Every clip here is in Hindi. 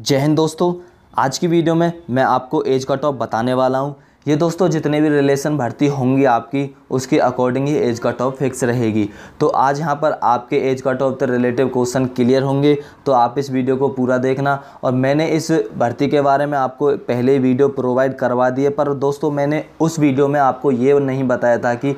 जय हिंद दोस्तों आज की वीडियो में मैं आपको एज कट ऑफ बताने वाला हूँ ये दोस्तों जितने भी रिलेशन भर्ती होंगी आपकी उसके अकॉर्डिंग ही एज कट ऑफ फिक्स रहेगी तो आज यहाँ पर आपके एज कट ऑफ से रिलेटिव क्वेश्चन क्लियर होंगे तो आप इस वीडियो को पूरा देखना और मैंने इस भर्ती के बारे में आपको पहले वीडियो प्रोवाइड करवा दिए पर दोस्तों मैंने उस वीडियो में आपको ये नहीं बताया था कि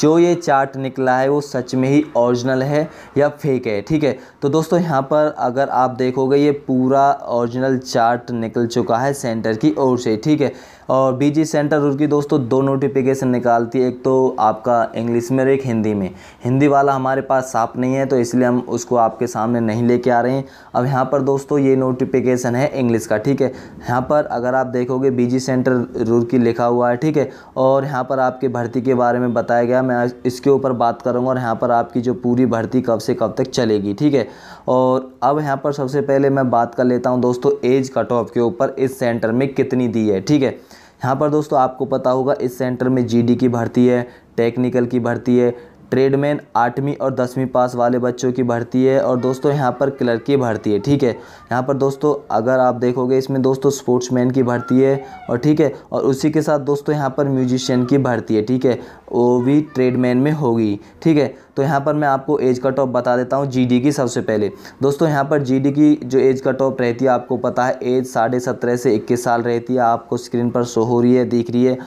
जो ये चार्ट निकला है वो सच में ही ऑरिजिनल है या फेक है ठीक है तो दोस्तों यहाँ पर अगर आप देखोगे ये पूरा ऑरिजिनल चार्ट निकल चुका है सेंटर की ओर से ठीक है और बीजी सेंटर रुकी दोस्तों दो नोटिफिकेशन निकालती है एक तो आपका इंग्लिश में और एक हिंदी में हिंदी वाला हमारे पास साफ नहीं है तो इसलिए हम उसको आपके सामने नहीं लेके आ रहे हैं अब यहाँ पर दोस्तों ये नोटिफिकेशन है इंग्लिश का ठीक है यहाँ पर अगर आप देखोगे बीजी सेंटर रुकी लिखा हुआ है ठीक है और यहाँ पर आपके भर्ती के बारे में बताया गया मैं इसके ऊपर बात करूँगा और यहाँ पर आपकी जो पूरी भर्ती कब से कब तक चलेगी ठीक है और अब यहाँ पर सबसे पहले मैं बात कर लेता हूँ दोस्तों एज कट ऑफ के ऊपर इस सेंटर में कितनी दी है ठीक है यहाँ पर दोस्तों आपको पता होगा इस सेंटर में जीडी की भर्ती है टेक्निकल की भर्ती है ट्रेडमैन आठवीं और दसवीं पास वाले बच्चों की भर्ती है और दोस्तों यहाँ पर क्लर्क की भर्ती है ठीक है यहाँ पर दोस्तों अगर आप देखोगे इसमें दोस्तों स्पोर्ट्समैन की भर्ती है और ठीक है और उसी के साथ दोस्तों यहाँ पर म्यूजिशियन की भर्ती है ठीक है वो भी ट्रेडमैन में होगी ठीक है तो यहाँ पर मैं आपको एज कट ऑफ बता देता हूँ जी की सबसे पहले दोस्तों यहाँ पर जी की जो एज कट ऑफ रहती है आपको पता है एज साढ़े सत्रह से इक्कीस साल रहती है आपको स्क्रीन पर शो हो रही है दिख रही है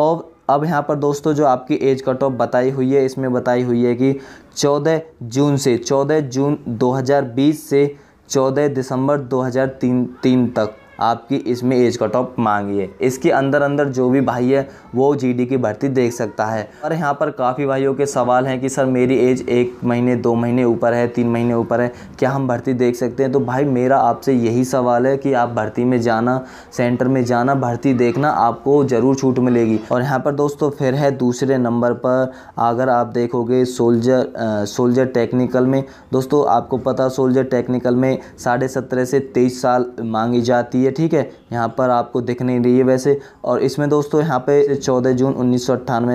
और अब यहाँ पर दोस्तों जो आपकी एज कट ऑफ बताई हुई है इसमें बताई हुई है कि 14 जून से 14 जून 2020 से 14 दिसंबर 2003 तक आपकी इसमें एज कट ऑफ मांगी है इसके अंदर अंदर जो भी भाई है वो जीडी की भर्ती देख सकता है और यहाँ पर काफ़ी भाइयों के सवाल हैं कि सर मेरी एज एक महीने दो महीने ऊपर है तीन महीने ऊपर है क्या हम भर्ती देख सकते हैं तो भाई मेरा आपसे यही सवाल है कि आप भर्ती में जाना सेंटर में जाना भर्ती देखना आपको ज़रूर छूट मिलेगी और यहाँ पर दोस्तों फिर है दूसरे नंबर पर अगर आप देखोगे सोल्जर सोल्जर टेक्निकल में दोस्तों आपको पता सोल्जर टेक्निकल में साढ़े सत्रह से तेईस साल मांगी जाती है है ठीक है यहाँ पर आपको दिख नहीं रही है वैसे और इसमें दोस्तों यहाँ पे 14 जून उन्नीस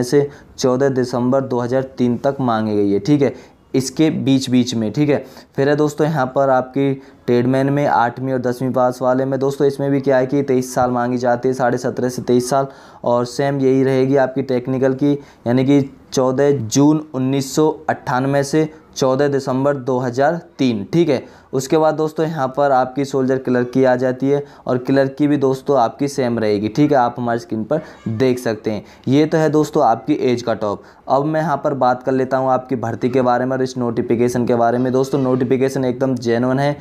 से 14 दिसंबर 2003 तक मांगी गई है ठीक है इसके बीच बीच में ठीक है फिर है दोस्तों यहाँ पर आपकी ट्रेडमैन में आठवीं और दसवीं पास वाले में दोस्तों इसमें भी क्या है कि तेईस साल मांगी जाती है साढ़े सत्रह से तेईस साल और सेम यही रहेगी आपकी टेक्निकल की यानी कि चौदह जून उन्नीस से चौदह दिसंबर 2003 ठीक है उसके बाद दोस्तों यहाँ पर आपकी सोल्जर क्लर्क की आ जाती है और क्लर्क की भी दोस्तों आपकी सेम रहेगी ठीक है आप हमारी स्क्रीन पर देख सकते हैं ये तो है दोस्तों आपकी एज का टॉप अब मैं यहाँ पर बात कर लेता हूँ आपकी भर्ती के बारे में और इस नोटिफिकेशन के बारे में दोस्तों नोटिफिकेशन एकदम जेनवन है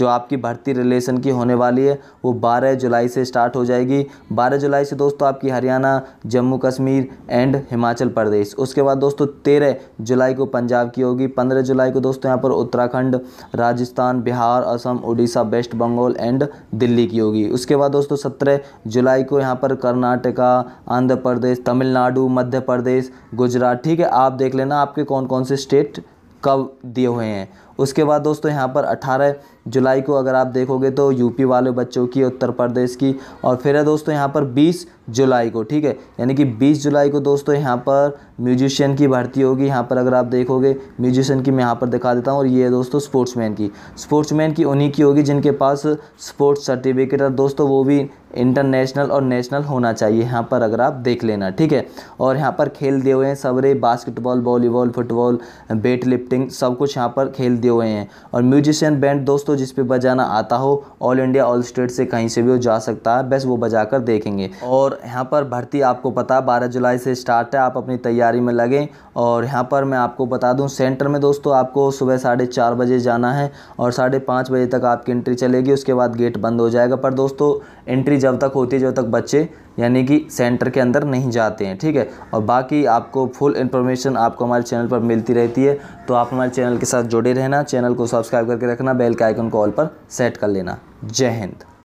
जो आपकी भर्ती रिलेशन की होने वाली है वो बारह जुलाई से स्टार्ट हो जाएगी बारह जुलाई से दोस्तों आपकी हरियाणा जम्मू कश्मीर एंड हिमाचल प्रदेश उसके बाद दोस्तों तेरह जुलाई को पंजाब की होगी पंद्रह जुलाई को दोस्तों यहाँ पर उत्तराखंड राजस्थान बिहार असम उड़ीसा वेस्ट बंगाल एंड दिल्ली की होगी उसके बाद दोस्तों सत्रह जुलाई को यहाँ पर कर्नाटका आंध्र प्रदेश तमिलनाडु मध्य प्रदेश गुजरात ठीक है आप देख लेना आपके कौन कौन से स्टेट कब दिए हुए हैं उसके बाद दोस्तों यहाँ पर 18 जुलाई को अगर आप देखोगे तो यूपी वाले बच्चों की उत्तर प्रदेश की और फिर है दोस्तों यहाँ पर 20 जुलाई को ठीक है यानी कि 20 जुलाई को दोस्तों यहाँ पर म्यूजिशियन की भर्ती होगी यहाँ पर अगर आप देखोगे म्यूजिशियन की मैं यहाँ पर दिखा देता हूँ और ये है दोस्तों स्पोर्ट्स की स्पोर्ट्स की उन्हीं की होगी जिनके पास स्पोर्ट्स सर्टिफिकेट और दोस्तों वो भी इंटरनेशनल और नेशनल होना चाहिए यहाँ पर अगर आप देख लेना ठीक है और यहाँ पर खेल दिए हुए हैं सबरे basketball volleyball football weight lifting सब कुछ यहाँ पर खेल दिए हुए हैं और म्यूजिशियन बैंड दोस्तों जिस पे बजाना आता हो ऑल इंडिया ऑल स्टेट से कहीं से भी हो जा सकता है बस वो बजा कर देखेंगे और यहाँ पर भर्ती आपको पता है बारह जुलाई से स्टार्ट है आप अपनी तैयारी में लगें और यहाँ पर मैं आपको बता दूँ सेंटर में दोस्तों आपको सुबह साढ़े चार बजे जाना है और साढ़े पाँच बजे तक आपकी एंट्री चलेगी उसके बाद गेट बंद हो जाएगा पर दोस्तों एंट्री जब तक होती है जब तक बच्चे यानी कि सेंटर के अंदर नहीं जाते हैं ठीक है और बाकी आपको फुल इन्फॉर्मेशन आपको हमारे चैनल पर मिलती रहती है तो आप हमारे चैनल के साथ जुड़े रहना चैनल को सब्सक्राइब करके रखना बेल के आइकन को ऑल पर सेट कर लेना जय हिंद